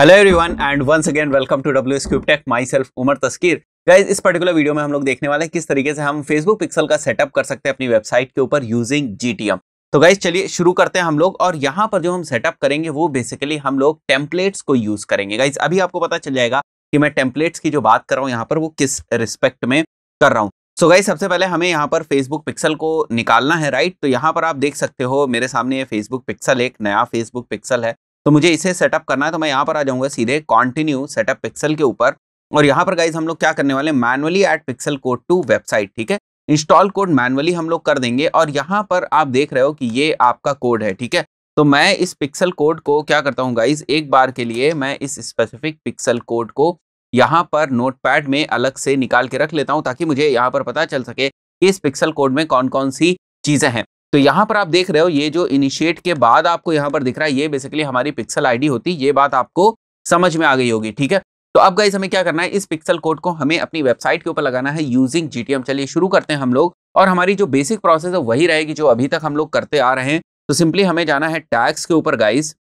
hello everyone and once again welcome to W Scube tech myself Umar Taskeer guys इस particular video में हम लोग देखने वाले हैं किस तरीके से हम फेसबुक पिक्सल का सेटअप कर सकते हैं अपनी वेबसाइट के ऊपर यूजिंग जी तो गाइज चलिए शुरू करते हैं हम लोग और यहाँ पर जो हम सेटअप करेंगे वो बेसिकली हम लोग टेम्पलेट्स को यूज करेंगे गाइज अभी आपको पता चल जाएगा कि मैं टेम्पलेट्स की जो बात कर रहा हूँ यहाँ पर वो किस रिस्पेक्ट में कर रहा हूँ सो गाइज सबसे पहले हमें यहाँ पर फेसबुक पिक्सल को निकालना है राइट तो यहाँ पर आप देख सकते हो मेरे सामने ये फेसबुक पिक्सल एक नया फेसबुक पिक्सल है तो मुझे इसे सेटअप करना है तो मैं यहाँ पर आ जाऊँगा सीधे कॉन्टिन्यू सेटअप पिक्सल के ऊपर और यहाँ पर गाइज हम लोग क्या करने वाले manually add pixel code to website ठीक है इंस्टॉल कोड मैनुअली हम लोग कर देंगे और यहाँ पर आप देख रहे हो कि ये आपका कोड है ठीक है तो मैं इस पिक्सल कोड को क्या करता हूँ गाइज एक बार के लिए मैं इस स्पेसिफिक पिक्सल कोड को यहाँ पर नोटपैड में अलग से निकाल के रख लेता हूँ ताकि मुझे यहाँ पर पता चल सके कि इस पिक्सल कोड में कौन कौन सी चीज़ें हैं तो यहाँ पर आप देख रहे हो ये जो इनिशिएट के बाद आपको यहाँ पर दिख रहा है ये बेसिकली हमारी पिक्सल आईडी होती है ये बात आपको समझ में आ गई होगी ठीक है तो अब गाइज हमें क्या करना है इस पिक्सल कोड को हमें अपनी वेबसाइट के ऊपर लगाना है यूजिंग जी चलिए शुरू करते हैं हम लोग और हमारी जो बेसिक प्रोसेस है वही रहेगी जो अभी तक हम लोग करते आ रहे हैं तो सिंपली हमें जाना है टैक्स के ऊपर गाइज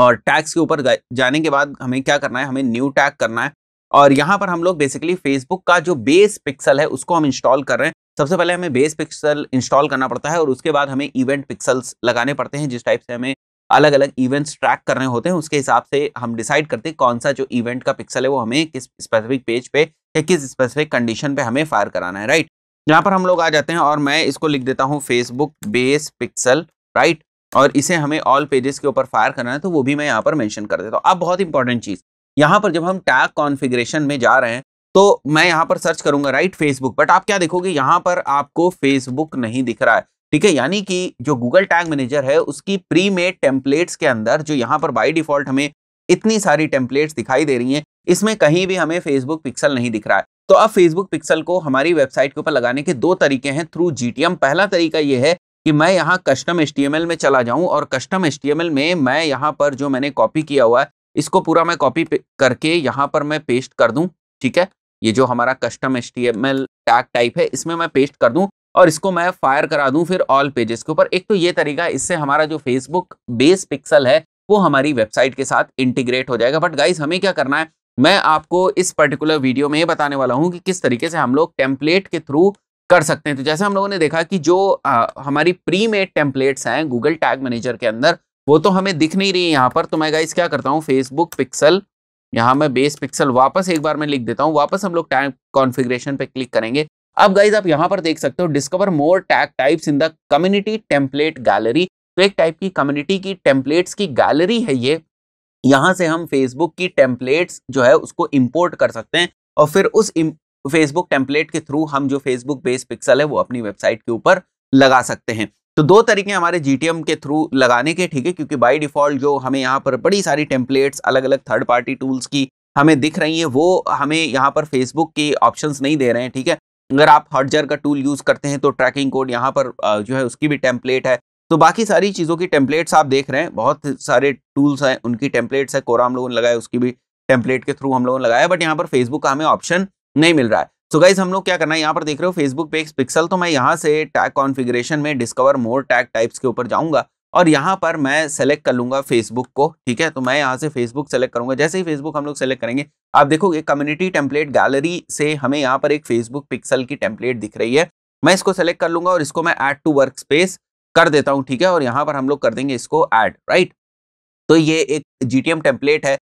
और टैक्स के ऊपर जाने के बाद हमें क्या करना है हमें न्यू टैग करना है और यहाँ पर हम लोग बेसिकली फेसबुक का जो बेस पिक्सल है उसको हम इंस्टॉल कर रहे हैं सबसे पहले हमें बेस पिक्सल इंस्टॉल करना पड़ता है और उसके बाद हमें इवेंट पिक्सल्स लगाने पड़ते हैं जिस टाइप से हमें अलग अलग इवेंट्स ट्रैक करने होते हैं उसके हिसाब से हम डिसाइड करते हैं कौन सा जो इवेंट का पिक्सल है वो हमें किस स्पेसिफिक पेज पे या किस स्पेसिफिक कंडीशन पे हमें फायर कराना है राइट यहाँ पर हम लोग आ जाते हैं और मैं इसको लिख देता हूँ फेसबुक बेस पिक्सल राइट और इसे हमें ऑल पेजेस के ऊपर फायर करना है तो वो भी मैं यहाँ पर मैंशन कर देता हूँ अब बहुत इंपॉर्टेंट चीज़ यहाँ पर जब हम टैग कॉन्फिग्रेशन में जा रहे हैं तो मैं यहां पर सर्च करूंगा राइट फेसबुक बट आप क्या देखोगे यहां पर आपको फेसबुक नहीं दिख रहा है ठीक है यानी कि जो गूगल टैग मैनेजर है उसकी प्री मेड टेम्पलेट्स के अंदर जो यहाँ पर बाई डिफॉल्ट हमें इतनी सारी टेम्पलेट्स दिखाई दे रही हैं इसमें कहीं भी हमें फेसबुक पिक्सल नहीं दिख रहा है तो अब फेसबुक पिक्सल को हमारी वेबसाइट के ऊपर लगाने के दो तरीके हैं थ्रू जी पहला तरीका यह है कि मैं यहाँ कस्टम एस में चला जाऊँ और कस्टम एस में मैं यहाँ पर जो मैंने कॉपी किया हुआ है इसको पूरा मैं कॉपी करके यहाँ पर मैं पेस्ट कर दूँ ठीक है ये जो हमारा कस्टम एच टैग टाइप है इसमें मैं पेस्ट कर दूँ और इसको मैं फायर करा दूं फिर ऑल पेजेस के ऊपर एक तो ये तरीका इससे हमारा जो फेसबुक बेस पिक्सल है वो हमारी वेबसाइट के साथ इंटीग्रेट हो जाएगा बट गाइज हमें क्या करना है मैं आपको इस पर्टिकुलर वीडियो में ये बताने वाला हूँ कि किस तरीके से हम लोग टेम्पलेट के थ्रू कर सकते हैं तो जैसे हम लोगों ने देखा कि जो आ, हमारी प्री मेड टेम्पलेट्स हैं गूगल टैग मैनेजर के अंदर वो तो हमें दिख नहीं रही है यहाँ पर तो मैं गाइज क्या करता हूँ फेसबुक पिक्सल यहां मैं बेस पिक्सल वापस एक बार मैं लिख देता हूँ वापस हम लोग टैग कॉन्फ़िगरेशन पे क्लिक करेंगे अब गाइज आप यहाँ पर देख सकते हो discover more tag types in the community template gallery तो एक टाइप की कम्युनिटी की टेम्पलेट्स की गैलरी है ये यहाँ से हम फेसबुक की टेम्पलेट्स जो है उसको इम्पोर्ट कर सकते हैं और फिर उस फेसबुक टेम्पलेट के थ्रू हम जो फेसबुक बेस पिक्सल है वो अपनी वेबसाइट के ऊपर लगा सकते हैं तो दो तरीके हमारे जी के थ्रू लगाने के ठीक है क्योंकि बाई डिफ़ॉल्ट जो हमें यहाँ पर बड़ी सारी टेम्पलेट्स अलग अलग थर्ड पार्टी टूल्स की हमें दिख रही है वो हमें यहाँ पर फेसबुक के ऑप्शंस नहीं दे रहे हैं ठीक है अगर आप हॉटजर का टूल यूज़ करते हैं तो ट्रैकिंग कोड यहाँ पर जो है उसकी भी टेम्पलेट है तो बाकी सारी चीज़ों की टेम्पलेट्स आप देख रहे हैं बहुत सारे टूल्स हैं उनकी टेम्पलेट्स है कोरा हम लोगों ने लगाया उसकी भी टेम्पलेट के थ्रू हम लोगों ने लगाया बट यहाँ पर फेसबुक का हमें ऑप्शन नहीं मिल रहा है सो गाइज हम लोग क्या करना है यहाँ पर देख रहे हो फेसबुक पे पिक्सल तो मैं यहाँ से टैग कॉन्फ़िगरेशन में डिस्कवर मोर टैग टाइप्स के ऊपर जाऊँगा और यहाँ पर मैं सेलेक्ट कर लूँगा फेसबुक को ठीक है तो मैं यहाँ से फेसबुक सेलेक्ट करूँगा जैसे ही फेसबुक हम लोग सेलेक्ट करेंगे आप देखोगे कम्युनिटी टेम्पलेट गैलरी से हमें यहाँ पर एक फेसबुक पिक्सल की टेम्पलेट दिख रही है मैं इसको सेलेक्ट कर लूँगा और इसको मैं ऐड टू वर्क स्पेस कर देता हूँ ठीक है और यहाँ पर हम लोग कर देंगे इसको ऐड राइट तो ये एक जी टेम्पलेट है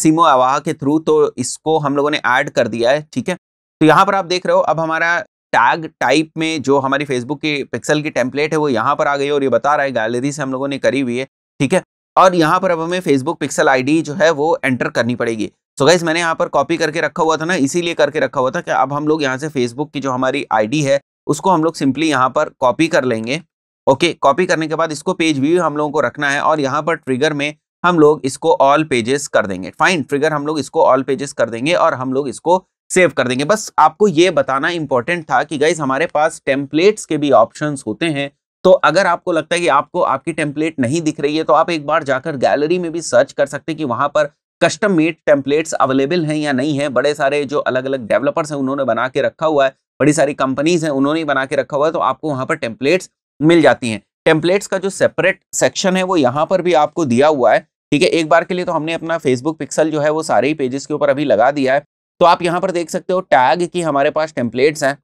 सीमो आवाह के थ्रू तो इसको हम लोगों ने ऐड कर दिया है ठीक है तो यहाँ पर आप देख रहे हो अब हमारा टैग टाइप में जो हमारी फेसबुक की पिक्सल की टेम्पलेट है वो यहाँ पर आ गई और ये बता रहा है गैलरी से हम लोगों ने करी हुई है ठीक है और यहाँ पर अब हमें फेसबुक पिक्सल आईडी जो है वो एंटर करनी पड़ेगी सो गाइज मैंने यहाँ पर कॉपी करके रखा हुआ था ना इसीलिए करके रखा हुआ था कि अब हम लोग यहाँ से फेसबुक की जो हमारी आईडी है उसको हम लोग सिंपली यहाँ पर कॉपी कर लेंगे ओके कॉपी करने के बाद इसको पेज व्यू हम लोगों को रखना है और यहाँ पर ट्रिगर में हम लोग इसको ऑल पेजेस कर देंगे फाइन ट्रिगर हम लोग इसको ऑल पेजेस कर देंगे और हम लोग इसको सेव कर देंगे बस आपको ये बताना इंपॉर्टेंट था कि गाइज हमारे पास टेम्पलेट्स के भी ऑप्शन होते हैं तो अगर आपको लगता है कि आपको आपकी टेम्पलेट नहीं दिख रही है तो आप एक बार जाकर गैलरी में भी सर्च कर सकते हैं कि वहां पर कस्टम मेड टेम्पलेट्स अवेलेबल हैं या नहीं है बड़े सारे जो अलग अलग डेवलपर्स हैं उन्होंने बना के रखा हुआ है बड़ी सारी कंपनीज हैं उन्होंने बना के रखा हुआ है तो आपको वहाँ पर टेम्पलेट्स मिल जाती हैं टेम्पलेट्स का जो सेपरेट सेक्शन है वो यहाँ पर भी आपको दिया हुआ है ठीक है एक बार के लिए तो हमने अपना फेसबुक पिक्सल जो है वो सारे ही पेजेस के ऊपर अभी लगा दिया है तो आप यहाँ पर देख सकते हो टैग की हमारे पास टेम्पलेट्स हैं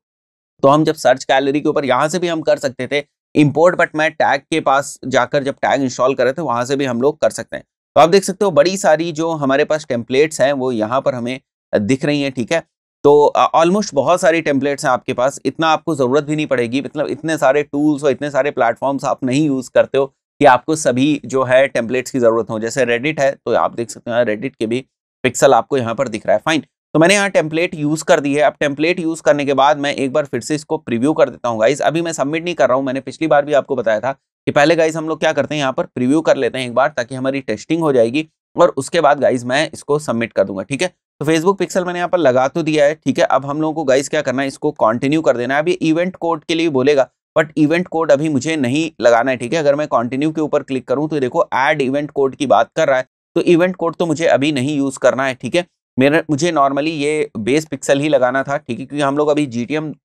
तो हम जब सर्च गैलरी के ऊपर यहाँ से भी हम कर सकते थे इम्पोर्ट बट मैं टैग के पास जाकर जब टैग इंस्टॉल कर रहे थे वहाँ से भी हम लोग कर सकते हैं तो आप देख सकते हो बड़ी सारी जो हमारे पास टेम्पलेट्स हैं वो यहाँ पर हमें दिख रही हैं ठीक है तो ऑलमोस्ट बहुत सारी टेम्पलेट्स हैं आपके पास इतना आपको ज़रूरत भी नहीं पड़ेगी मतलब इतने सारे टूल्स और इतने सारे प्लेटफॉर्म्स आप नहीं यूज़ करते हो कि आपको सभी जो है टेम्पलेट्स की ज़रूरत हो जैसे रेडिट है तो आप देख सकते हैं रेडिट के भी पिक्सल आपको यहाँ पर दिख रहा है फाइन तो मैंने यहाँ टेम्पलेट यूज़ कर दी है अब टेम्पलेट यूज़ करने के बाद मैं एक बार फिर से इसको प्रीव्यू कर देता हूँ गाइज अभी मैं सबमिट नहीं कर रहा हूँ मैंने पिछली बार भी आपको बताया था कि पहले गाइज हम लोग क्या करते हैं यहाँ पर प्रीव्यू कर लेते हैं एक बार ताकि हमारी टेस्टिंग हो जाएगी और उसके बाद गाइज मैं इसको सबमिट कर दूंगा ठीक है तो फेसबुक पिक्सल मैंने यहाँ पर लगा तो दिया है ठीक है अब हम लोगों को गाइज क्या करना है इसको कंटिन्यू कर देना है अभी इवेंट कोड के लिए बोलेगा बट इवेंट कोड अभी मुझे नहीं लगाना है ठीक है अगर मैं कंटिन्यू के ऊपर क्लिक करूँ तो देखो ऐड इवेंट कोड की बात कर रहा है तो इवेंट कोड तो मुझे अभी नहीं यूज़ करना है ठीक है मेरा मुझे नॉर्मली ये बेस पिक्सल ही लगाना था ठीक है क्योंकि हम लोग अभी जी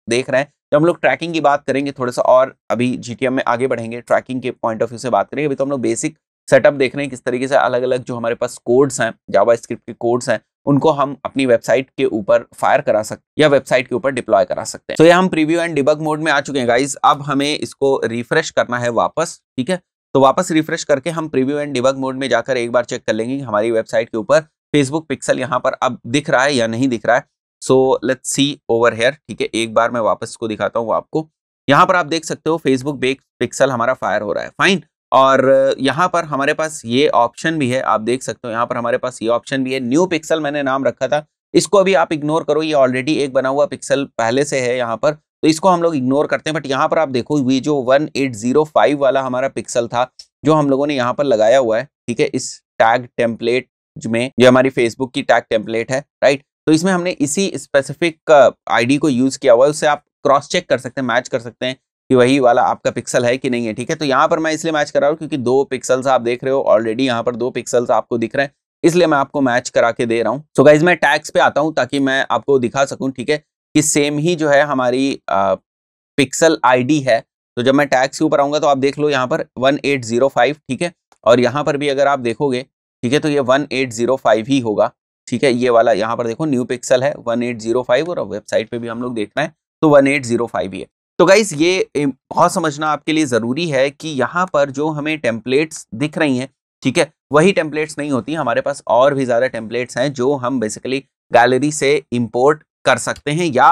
देख रहे हैं जब हम लोग ट्रैकिंग की बात करेंगे थोड़ा सा और अभी जी में आगे बढ़ेंगे ट्रैकिंग के पॉइंट ऑफ व्यू से बात करेंगे अभी तो हम लोग बेसिक सेटअप देख रहे हैं किस तरीके से अलग अलग जो हमारे पास कोड्स हैं जावा स्क्रिप्ट के कोड्स हैं उनको हम अपनी वेबसाइट के ऊपर फायर करा सकते या वेबसाइट के ऊपर डिप्लॉय करा सकते हैं तो so, ये हम प्रीव्यू एंड डिबग मोड में आ चुके हैं गाइज अब हमें इसको रिफ्रेश करना है वापस ठीक है तो वापस रिफ्रेश करके हम प्रीव्यू एंड डिबग मोड में जाकर एक बार चेक कर लेंगे हमारी वेबसाइट के ऊपर फेसबुक पिक्सल यहाँ पर अब दिख रहा है या नहीं दिख रहा है so let's see over here ठीक है एक बार मैं वापस को दिखाता हूँ आपको यहाँ पर आप देख सकते हो फेसबुक बेक पिक्सल हमारा फायर हो रहा है फाइन और यहाँ पर हमारे पास ये ऑप्शन भी है आप देख सकते हो यहाँ पर हमारे पास ये ऑप्शन भी है न्यू पिक्सल मैंने नाम रखा था इसको अभी आप इग्नोर करो ये ऑलरेडी एक बना हुआ पिक्सल पहले से है यहाँ पर तो इसको हम लोग इग्नोर करते हैं बट यहाँ पर आप देखो ये जो 1805 वाला हमारा पिक्सल था जो हम लोगों ने यहाँ पर लगाया हुआ है ठीक है इस टैग टेम्पलेट में जो हमारी फेसबुक की टैग टेम्पलेट है राइट तो इसमें हमने इसी स्पेसिफिक आईडी uh, को यूज किया हुआ है उससे आप क्रॉस चेक कर सकते हैं मैच कर सकते हैं कि वही वाला आपका पिक्सल है कि नहीं है ठीक है तो यहाँ पर मैं इसलिए मैच कर रहा हूँ क्योंकि दो पिक्सल्स आप देख रहे हो ऑलरेडी यहाँ पर दो पिक्सल्स आपको दिख रहे हैं इसलिए मैं आपको मैच करा के दे रहा हूँ सो गाइज मैं टैक्स पे आता हूँ ताकि मैं आपको दिखा सकूँ ठीक है कि सेम ही जो है हमारी पिक्सल uh, आईडी है तो जब मैं टैक्स के ऊपर आऊँगा तो आप देख लो यहाँ पर 1805 ठीक है और यहाँ पर भी अगर आप देखोगे ठीक है तो ये वन एट जीरो फाइव ही होगा ठीक है ये वाला यहाँ पर देखो न्यू पिक्सल है वन एट जीरो फाइव और वेबसाइट पे भी हम लोग देखना है तो वन एट जीरो फाइव ही है तो गाइज ये बहुत समझना आपके लिए ज़रूरी है कि यहाँ पर जो हमें टेम्पलेट्स दिख रही हैं ठीक है वही टेम्पलेट्स नहीं होती हमारे पास और भी ज़्यादा टेम्पलेट्स हैं जो हम बेसिकली गैलरी से इम्पोर्ट कर सकते हैं या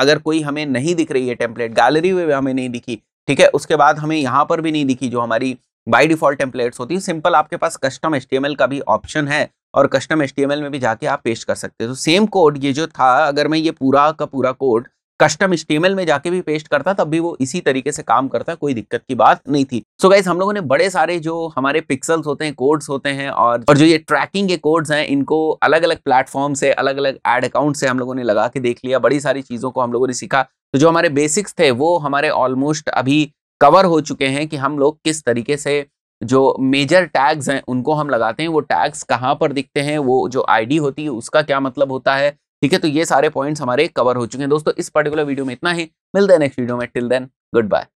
अगर कोई हमें नहीं दिख रही है टेम्पलेट गैलरी में हमें नहीं दिखी ठीक है उसके बाद हमें यहाँ पर भी नहीं दिखी जो हमारी बाई डिफॉल्ट टेम्पलेट्स होती है सिंपल आपके पास कस्टम एच का भी ऑप्शन है और कस्टम एच में भी जाके आप पेश कर सकते हैं तो सेम कोड ये जो था अगर मैं ये पूरा का पूरा कोड कस्टम एच में जाके भी पेस्ट करता तब भी वो इसी तरीके से काम करता कोई दिक्कत की बात नहीं थी सो so गाइज हम लोगों ने बड़े सारे जो हमारे पिक्सल्स होते हैं कोड्स होते हैं और और जो ये ट्रैकिंग के कोड्स हैं इनको अलग अलग प्लेटफॉर्म से अलग अलग एड अकाउंट से हम लोगों ने लगा के देख लिया बड़ी सारी चीज़ों को हम लोगों ने सीखा तो जो हमारे बेसिक्स थे वो हमारे ऑलमोस्ट अभी कवर हो चुके हैं कि हम लोग किस तरीके से जो मेजर टैग्स हैं उनको हम लगाते हैं वो टैग्स कहाँ पर दिखते हैं वो जो आईडी होती है उसका क्या मतलब होता है ठीक है तो ये सारे पॉइंट्स हमारे कवर हो चुके हैं दोस्तों इस पर्टिकुलर वीडियो में इतना ही मिलते हैं नेक्स्ट वीडियो में टिल देन गुड बाय